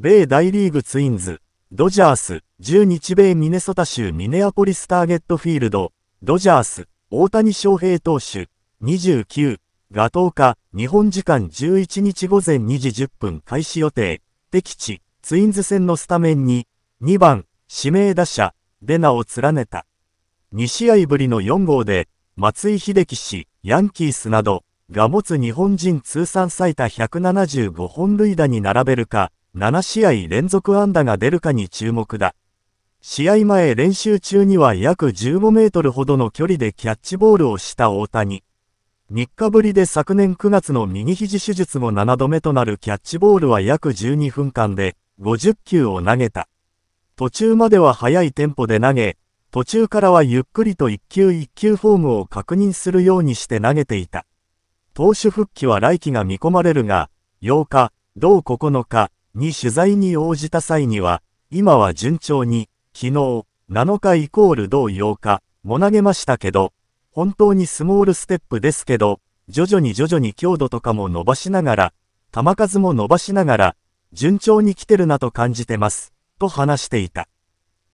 米大リーグツインズ、ドジャース、10日米ミネソタ州ミネアポリスターゲットフィールド、ドジャース、大谷翔平投手、29が10日、日本時間11日午前2時10分開始予定、敵地、ツインズ戦のスタメンに、2番、指名打者、で名を連ねた。2試合ぶりの4号で、松井秀喜氏、ヤンキースなど、が持つ日本人通算最多175本塁打に並べるか、7試合連続安打が出るかに注目だ。試合前練習中には約15メートルほどの距離でキャッチボールをした大谷。3日ぶりで昨年9月の右肘手術後7度目となるキャッチボールは約12分間で50球を投げた。途中までは速いテンポで投げ、途中からはゆっくりと1球1球フォームを確認するようにして投げていた。投手復帰は来季が見込まれるが、8日、同9日、に取材に応じた際には、今は順調に、昨日、7日イコール同8日、も投げましたけど、本当にスモールステップですけど、徐々に徐々に強度とかも伸ばしながら、球数も伸ばしながら、順調に来てるなと感じてます、と話していた。